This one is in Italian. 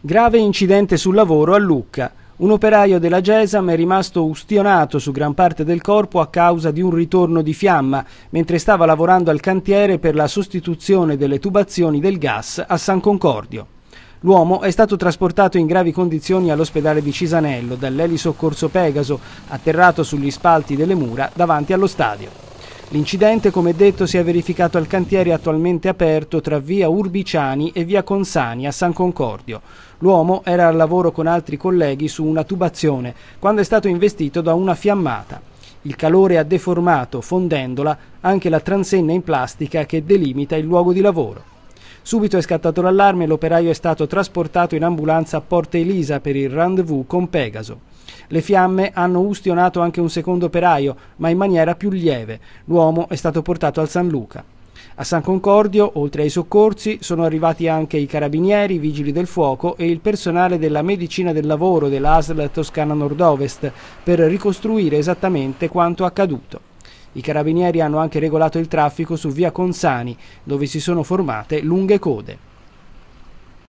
Grave incidente sul lavoro a Lucca. Un operaio della Gesam è rimasto ustionato su gran parte del corpo a causa di un ritorno di fiamma mentre stava lavorando al cantiere per la sostituzione delle tubazioni del gas a San Concordio. L'uomo è stato trasportato in gravi condizioni all'ospedale di Cisanello dall'elisoccorso Pegaso, atterrato sugli spalti delle mura davanti allo stadio. L'incidente, come detto, si è verificato al cantiere attualmente aperto tra via Urbiciani e via Consani a San Concordio. L'uomo era al lavoro con altri colleghi su una tubazione quando è stato investito da una fiammata. Il calore ha deformato, fondendola, anche la transenna in plastica che delimita il luogo di lavoro. Subito è scattato l'allarme e l'operaio è stato trasportato in ambulanza a Porta Elisa per il rendezvous con Pegaso. Le fiamme hanno ustionato anche un secondo operaio, ma in maniera più lieve. L'uomo è stato portato al San Luca. A San Concordio, oltre ai soccorsi, sono arrivati anche i carabinieri, i vigili del fuoco e il personale della medicina del lavoro dell'ASL Toscana Nord-Ovest per ricostruire esattamente quanto accaduto. I carabinieri hanno anche regolato il traffico su via Consani, dove si sono formate lunghe code.